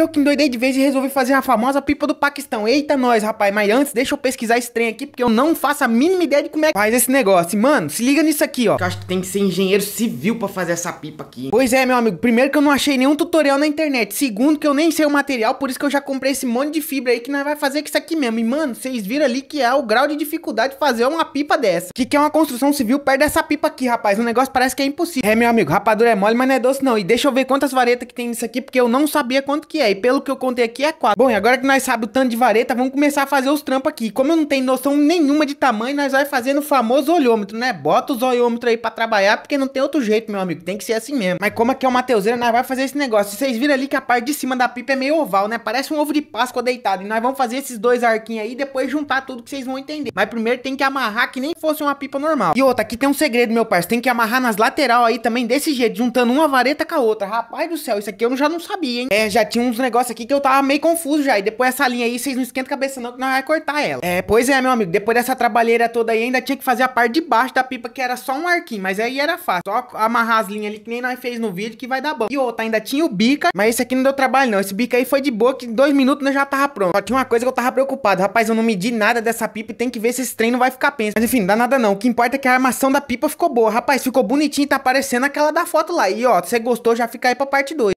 eu que endoidei de vez e resolvi fazer a famosa pipa do Paquistão. Eita nós, rapaz, mas antes deixa eu pesquisar esse trem aqui, porque eu não faço a mínima ideia de como é que faz esse negócio. Mano, se liga nisso aqui, ó. Eu acho que tem que ser engenheiro civil pra fazer essa pipa aqui. Pois é, meu amigo. Primeiro que eu não achei nenhum tutorial na internet. Segundo que eu nem sei o material, por isso que eu já comprei esse monte de fibra aí que nós vai fazer com isso aqui mesmo. E, mano, vocês viram ali que é o grau de dificuldade de fazer uma pipa dessa. Que que é uma construção civil perto dessa pipa aqui, rapaz. O negócio parece que é impossível. É, meu amigo, rapadura é mole, mas não é doce não. E deixa eu ver quantas varetas que tem nisso aqui, porque eu não sabia quanto que é velho, pelo que eu contei aqui é quatro. Bom, e agora que nós sabemos o tanto de vareta, vamos começar a fazer os trampos aqui. Como eu não tenho noção nenhuma de tamanho, nós vai fazer no famoso olhômetro, né? Bota os olhômetros aí pra trabalhar, porque não tem outro jeito, meu amigo. Tem que ser assim mesmo. Mas como aqui é o Mateuseira, nós vai fazer esse negócio. Vocês viram ali que a parte de cima da pipa é meio oval, né? Parece um ovo de Páscoa deitado. E nós vamos fazer esses dois arquinhos aí e depois juntar tudo que vocês vão entender. Mas primeiro tem que amarrar que nem fosse uma pipa normal. E outra, aqui tem um segredo, meu parceiro. Tem que amarrar nas lateral aí também desse jeito, juntando uma vareta com a outra. Rapaz do céu, isso aqui eu já não sabia, hein? É, já tinha uns negócio aqui que eu tava meio confuso já. E depois essa linha aí, vocês não esquentam a cabeça não, que nós vai cortar ela. É, pois é, meu amigo. Depois dessa trabalheira toda aí, ainda tinha que fazer a parte de baixo da pipa, que era só um arquinho. Mas aí era fácil. Só amarrar as linhas ali, que nem nós fez no vídeo, que vai dar bom. E outra, ainda tinha o bica, mas esse aqui não deu trabalho não. Esse bica aí foi de boa, que em dois minutos nós já tava pronto. Só tinha uma coisa que eu tava preocupado. Rapaz, eu não medi nada dessa pipa e tem que ver se esse trem não vai ficar penso. Mas enfim, não dá nada não. O que importa é que a armação da pipa ficou boa. Rapaz, ficou bonitinho, tá parecendo aquela da foto lá. E ó, se você gostou, já fica aí pra parte 2.